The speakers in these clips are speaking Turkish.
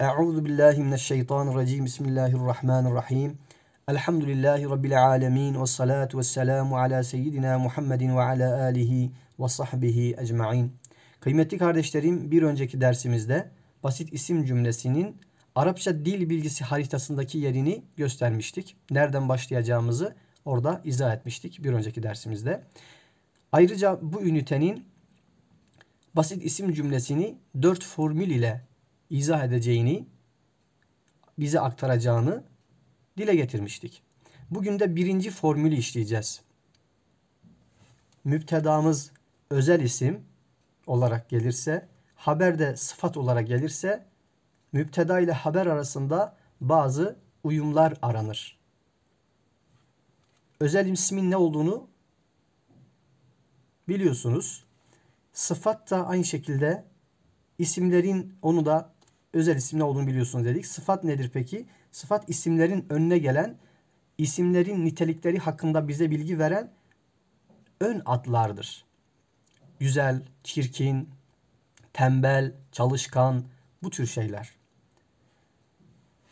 Euzu billahi mineşşeytanirracim. Bismillahirrahmanirrahim. Elhamdülillahi rabbil alamin ve salatu vesselamu ala seyyidina Muhammedin ve ala alihi ve sahbihi ecmaîn. Kıymetli kardeşlerim, bir önceki dersimizde basit isim cümlesinin Arapça dil bilgisi haritasındaki yerini göstermiştik. Nereden başlayacağımızı orada izah etmiştik bir önceki dersimizde. Ayrıca bu ünitenin basit isim cümlesini dört formül ile izah edeceğini, bize aktaracağını dile getirmiştik. Bugün de birinci formülü işleyeceğiz. Müptedamız özel isim olarak gelirse, haber de sıfat olarak gelirse, müpteda ile haber arasında bazı uyumlar aranır. Özel ismin ne olduğunu biliyorsunuz. Sıfat da aynı şekilde isimlerin onu da özel isim ne olduğunu biliyorsunuz dedik. Sıfat nedir peki? Sıfat isimlerin önüne gelen, isimlerin nitelikleri hakkında bize bilgi veren ön adlardır. Güzel, çirkin, tembel, çalışkan bu tür şeyler.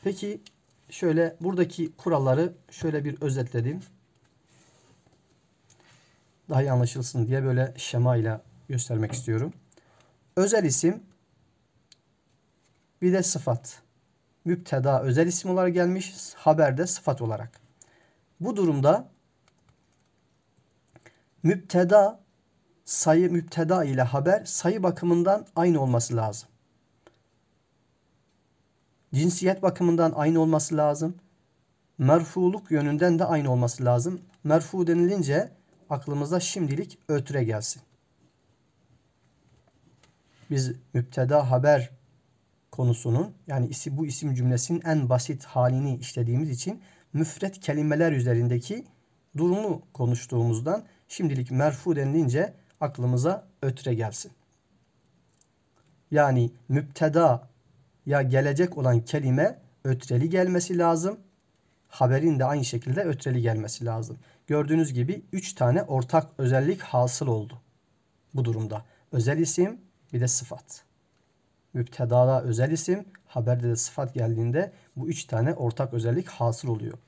Peki şöyle buradaki kuralları şöyle bir özetledim. Daha iyi anlaşılsın diye böyle şema ile göstermek istiyorum. Özel isim bir de sıfat. Müpteda özel isim olarak gelmiş. Haberde sıfat olarak. Bu durumda müpteda sayı müpteda ile haber sayı bakımından aynı olması lazım. Cinsiyet bakımından aynı olması lazım. Merfuluk yönünden de aynı olması lazım. Merfu denilince aklımıza şimdilik ötüre gelsin. Biz müpteda haber konusunun yani isi, bu isim cümlesinin en basit halini işlediğimiz için müfret kelimeler üzerindeki durumu konuştuğumuzdan şimdilik merfu denilince aklımıza ötre gelsin. Yani müpteda ya gelecek olan kelime ötreli gelmesi lazım. Haberin de aynı şekilde ötreli gelmesi lazım. Gördüğünüz gibi 3 tane ortak özellik hasıl oldu bu durumda. Özel isim bir de sıfat müptedada özel isim, haberde de sıfat geldiğinde bu üç tane ortak özellik hasıl oluyor.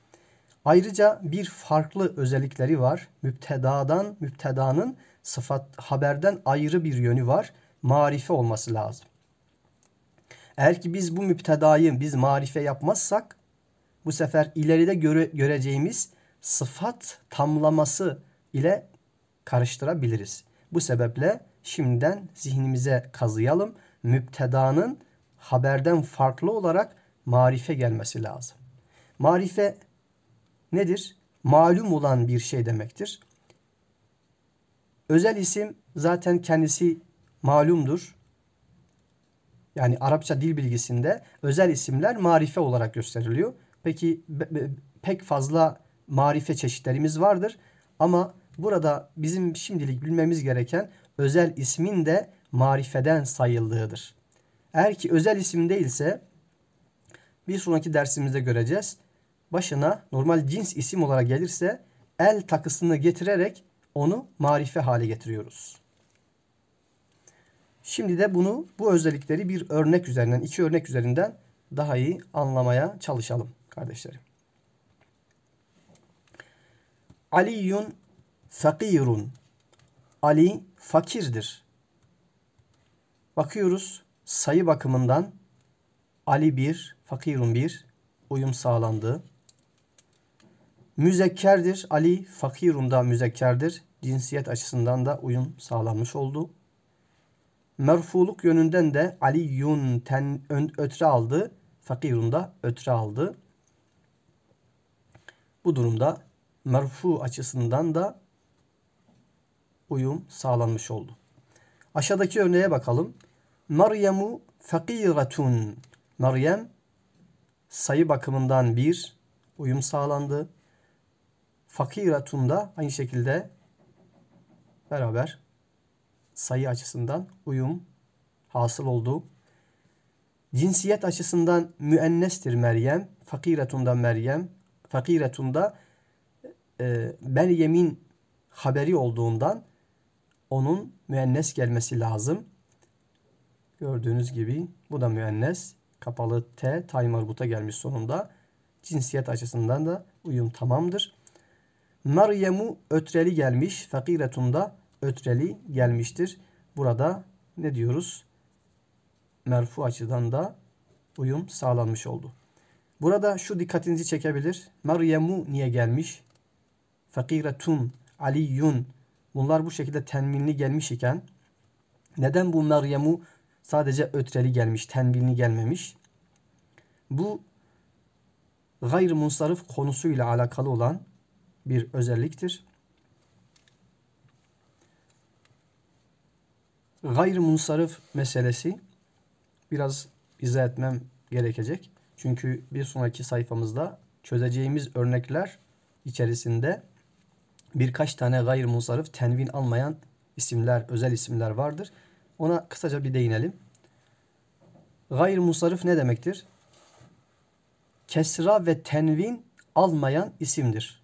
Ayrıca bir farklı özellikleri var. Müptedadan, müptedanın sıfat haberden ayrı bir yönü var. Marife olması lazım. Eğer ki biz bu müptedayı biz marife yapmazsak bu sefer ileride göre, göreceğimiz sıfat tamlaması ile karıştırabiliriz. Bu sebeple şimdiden zihnimize kazıyalım müptedanın haberden farklı olarak marife gelmesi lazım. Marife nedir? Malum olan bir şey demektir. Özel isim zaten kendisi malumdur. Yani Arapça dil bilgisinde özel isimler marife olarak gösteriliyor. Peki pek fazla marife çeşitlerimiz vardır ama burada bizim şimdilik bilmemiz gereken özel ismin de marifeden sayıldığıdır. Eğer ki özel isim değilse bir sonraki dersimizde göreceğiz. Başına normal cins isim olarak gelirse el takısını getirerek onu marife hale getiriyoruz. Şimdi de bunu bu özellikleri bir örnek üzerinden, iki örnek üzerinden daha iyi anlamaya çalışalım kardeşlerim. Aliyun fakirun. Ali fakirdir. Bakıyoruz sayı bakımından Ali 1, Fakirun 1 uyum sağlandı. Müzekkerdir. Ali Fakirun da müzekkerdir. Cinsiyet açısından da uyum sağlanmış oldu. Merfuluk yönünden de Ali Yun ten ön, ötre aldı. Fakirun da ötre aldı. Bu durumda merfu açısından da uyum sağlanmış oldu. Aşağıdaki örneğe bakalım. Meryemu Fakiratun, Meryem sayı bakımından bir uyum sağlandı. Fakiretun da aynı şekilde beraber sayı açısından uyum hasıl oldu. Cinsiyet açısından müennestir Meryem. Fakiretunda Meryem. Fakiretunda e, Meryem'in haberi olduğundan onun müennes gelmesi lazım. Gördüğünüz gibi bu da müennes. Kapalı T timer buta gelmiş sonunda. Cinsiyet açısından da uyum tamamdır. Meryem'u ötreli gelmiş. Fakiretun da ötreli gelmiştir. Burada ne diyoruz? Merfu açıdan da uyum sağlanmış oldu. Burada şu dikkatinizi çekebilir. Meryem'u niye gelmiş? Fakiretun, aliyun. Bunlar bu şekilde tenminli gelmiş iken neden bu Meryem'u Sadece ötreli gelmiş, tenbilini gelmemiş. Bu gayr munsarif konusuyla alakalı olan bir özelliktir. Gayr munsarif meselesi biraz izah etmem gerekecek. Çünkü bir sonraki sayfamızda çözeceğimiz örnekler içerisinde birkaç tane gayr munsarif tenvin almayan isimler, özel isimler vardır. Ona kısaca bir değinelim. Gayr musarif ne demektir? Kesra ve tenvin almayan isimdir.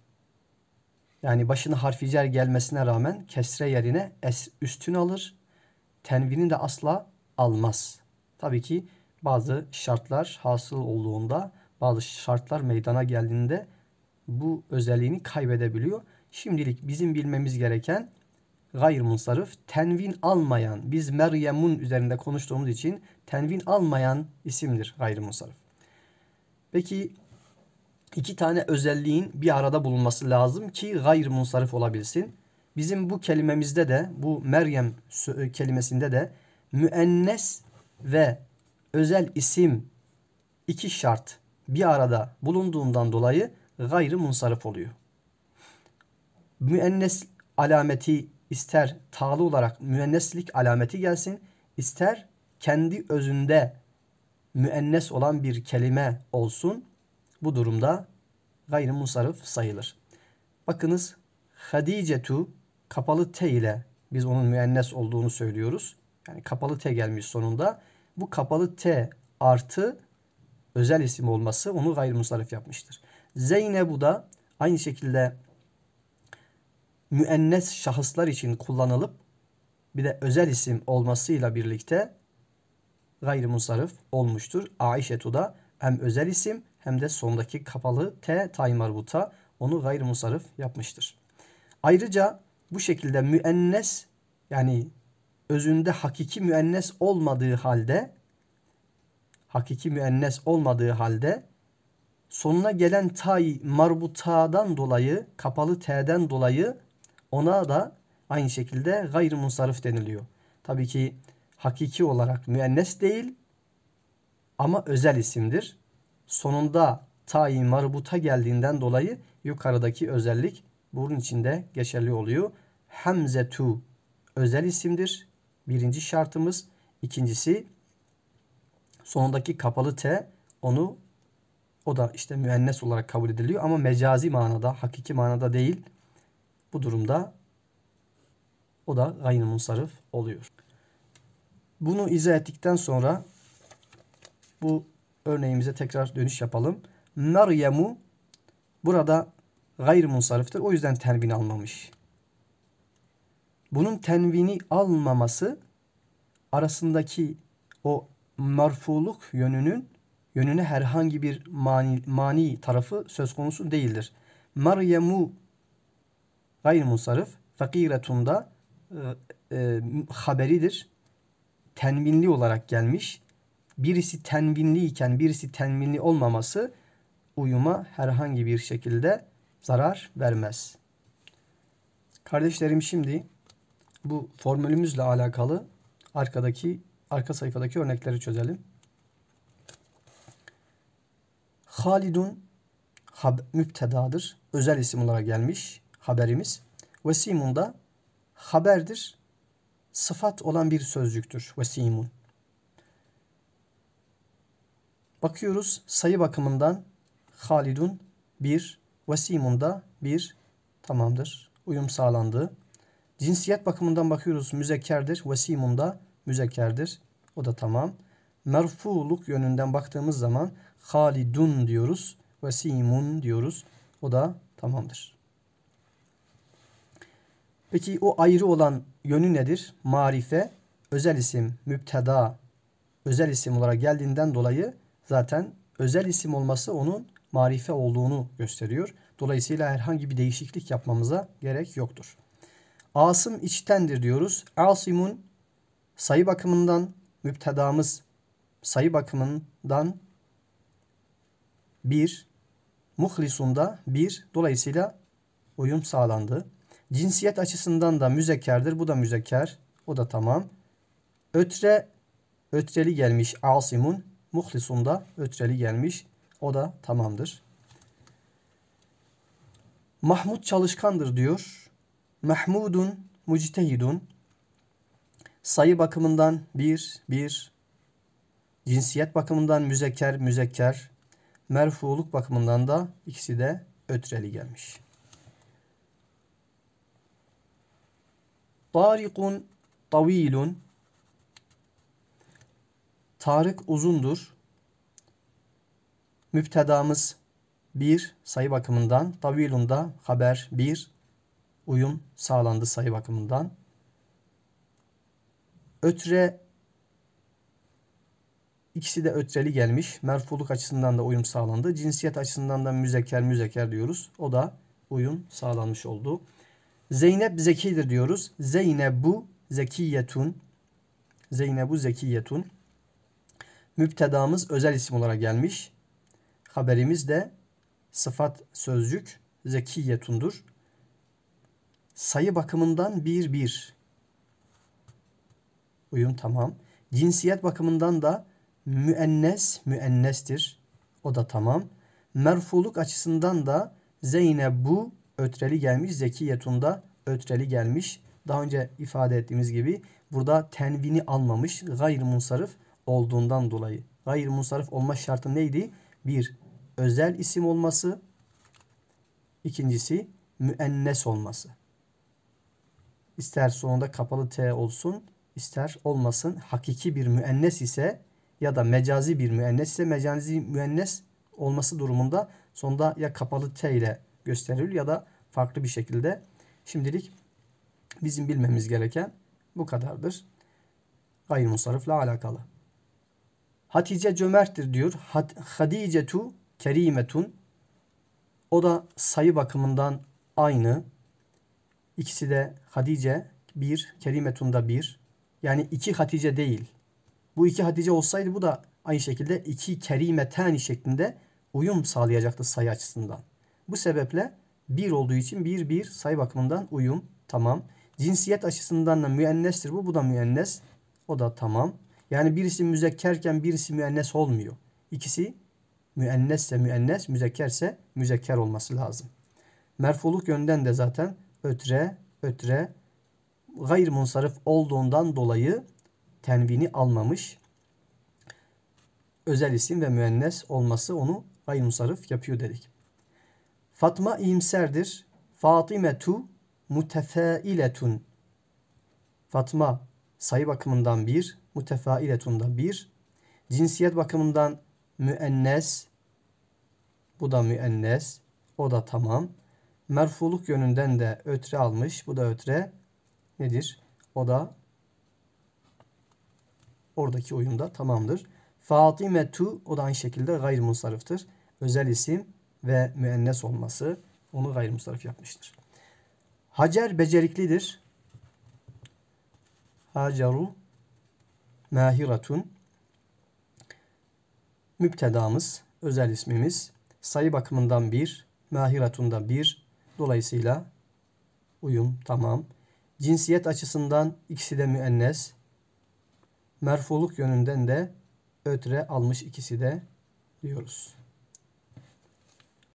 Yani başına harfi gelmesine rağmen kesre yerine es üstün alır. Tenvini de asla almaz. Tabii ki bazı şartlar hasıl olduğunda, bazı şartlar meydana geldiğinde bu özelliğini kaybedebiliyor. Şimdilik bizim bilmemiz gereken Gayr gayrimunsarif tenvin almayan biz Meryem'un üzerinde konuştuğumuz için tenvin almayan isimdir gayr gayrimunsarif. Peki iki tane özelliğin bir arada bulunması lazım ki gayr gayrimunsarif olabilsin. Bizim bu kelimemizde de bu Meryem e, kelimesinde de müennes ve özel isim iki şart bir arada bulunduğundan dolayı gayrı munsarif oluyor. Müennes alameti ister talı olarak müenneslik alameti gelsin, ister kendi özünde müennes olan bir kelime olsun. Bu durumda gayrimusarif sayılır. Bakınız hadice tu kapalı T ile biz onun müennes olduğunu söylüyoruz. Yani kapalı T gelmiş sonunda. Bu kapalı T artı özel isim olması onu gayrimusarif yapmıştır. Zeynebu da aynı şekilde müennes şahıslar için kullanılıp bir de özel isim olmasıyla birlikte gayrimusarif olmuştur. Aişetu da hem özel isim hem de sondaki kapalı T tay onu gayrimusarif yapmıştır. Ayrıca bu şekilde müennes yani özünde hakiki müennes olmadığı halde hakiki müennes olmadığı halde sonuna gelen tay marbutadan dolayı kapalı t'den dolayı ona da aynı şekilde gayrimusarif deniliyor. Tabii ki hakiki olarak müennes değil ama özel isimdir. Sonunda ta'i marbuta geldiğinden dolayı yukarıdaki özellik bunun içinde geçerli oluyor. Hemze tu özel isimdir. Birinci şartımız. İkincisi sonundaki kapalı t onu o da işte müennes olarak kabul ediliyor ama mecazi manada, hakiki manada değil. Bu durumda o da gayrimunsarif oluyor. Bunu izah ettikten sonra bu örneğimize tekrar dönüş yapalım. Meryem'u burada gayrimunsariftir. O yüzden tenvini almamış. Bunun tenvini almaması arasındaki o marfuluk yönünün yönüne herhangi bir mani, mani tarafı söz konusu değildir. Meryem'u gayrimusarif fakiretunda e, e, haberidir. Tenvinli olarak gelmiş. Birisi tenvinli iken birisi tenvinli olmaması uyuma herhangi bir şekilde zarar vermez. Kardeşlerim şimdi bu formülümüzle alakalı arkadaki arka sayfadaki örnekleri çözelim. Halidun hab müptedadır. Özel isim olarak gelmiş haberimiz. Vesimun da haberdir. Sıfat olan bir sözcüktür. Vesimun. Bakıyoruz sayı bakımından Halidun 1, Vesimun da 1 tamamdır. Uyum sağlandı. Cinsiyet bakımından bakıyoruz müzekkerdir. Vesimun da müzekkerdir. O da tamam. Merfuluk yönünden baktığımız zaman Halidun diyoruz. Vesimun diyoruz. O da tamamdır. Peki o ayrı olan yönü nedir? Marife özel isim, müpteda özel isim olarak geldiğinden dolayı zaten özel isim olması onun marife olduğunu gösteriyor. Dolayısıyla herhangi bir değişiklik yapmamıza gerek yoktur. Asım içtendir diyoruz. Asimun sayı bakımından müptedamız sayı bakımından bir. Muhlisunda bir. Dolayısıyla uyum sağlandı. Cinsiyet açısından da müzekerdir. Bu da müzeker. O da tamam. Ötre, ötreli gelmiş. Asimun. Muhlisun da ötreli gelmiş. O da tamamdır. Mahmud çalışkandır diyor. Mahmudun mucitehidun. Sayı bakımından bir, bir. Cinsiyet bakımından müzeker, müzeker. Merfuluk bakımından da ikisi de ötreli gelmiş. Tarikun tavilun. Tarık uzundur. Müptedamız bir sayı bakımından. Tavilun haber bir uyum sağlandı sayı bakımından. Ötre ikisi de ötreli gelmiş. Merfuluk açısından da uyum sağlandı. Cinsiyet açısından da müzeker müzeker diyoruz. O da uyum sağlanmış oldu. Zeynep zekidir diyoruz. Zeynebu zekiyetun. Zeynebu zekiyetun. Müptedamız özel isim olarak gelmiş. Haberimiz de sıfat sözcük zekiyetundur. Sayı bakımından bir bir. Uyum tamam. Cinsiyet bakımından da müennes müennestir. O da tamam. Merfuluk açısından da Zeynebu ötreli gelmiş. Zekiyetunda ötreli gelmiş. Daha önce ifade ettiğimiz gibi burada tenvini almamış. gayr munsarif olduğundan dolayı. gayr munsarif olma şartı neydi? Bir, özel isim olması. İkincisi müennes olması. İster sonunda kapalı T olsun, ister olmasın. Hakiki bir müennes ise ya da mecazi bir müennes ise mecazi müennes olması durumunda sonunda ya kapalı T ile gösterilir ya da farklı bir şekilde. Şimdilik bizim bilmemiz gereken bu kadardır. Gayrimusarıfla alakalı. Hatice cömerttir diyor. Hadice tu kerimetun. O da sayı bakımından aynı. İkisi de Hadice 1, Kerimetun da bir. Yani iki Hatice değil. Bu iki Hatice olsaydı bu da aynı şekilde iki Kerimetani şeklinde uyum sağlayacaktı sayı açısından. Bu sebeple 1 olduğu için 1 1 sayı bakımından uyum. Tamam. Cinsiyet açısından da müennestir bu. Bu da müennes. O da tamam. Yani birisi müzekkerken birisi müennes olmuyor. İkisi müennesse müennes, müzekkerse müzekker olması lazım. Merfuluk yönden de zaten ötre, ötre, gayr munsarif olduğundan dolayı tenvini almamış. Özel isim ve müennes olması onu gayr munsarif yapıyor dedik. Fatma iyimserdir. Fatime tu mutefailetun. Fatma sayı bakımından bir, mutefailetun da bir. Cinsiyet bakımından müennes, bu da müennes, o da tamam. Merfuluk yönünden de ötre almış, bu da ötre nedir? O da oradaki uyumda tamamdır. Fatime tu o da aynı şekilde gayrimunsarıftır. Özel isim ve müennes olması onu gayrimusarif yapmıştır. Hacer beceriklidir. Haceru mahiratun müptedamız, özel ismimiz sayı bakımından bir, mahiratunda bir. Dolayısıyla uyum tamam. Cinsiyet açısından ikisi de müennes. Merfuluk yönünden de ötre almış ikisi de diyoruz.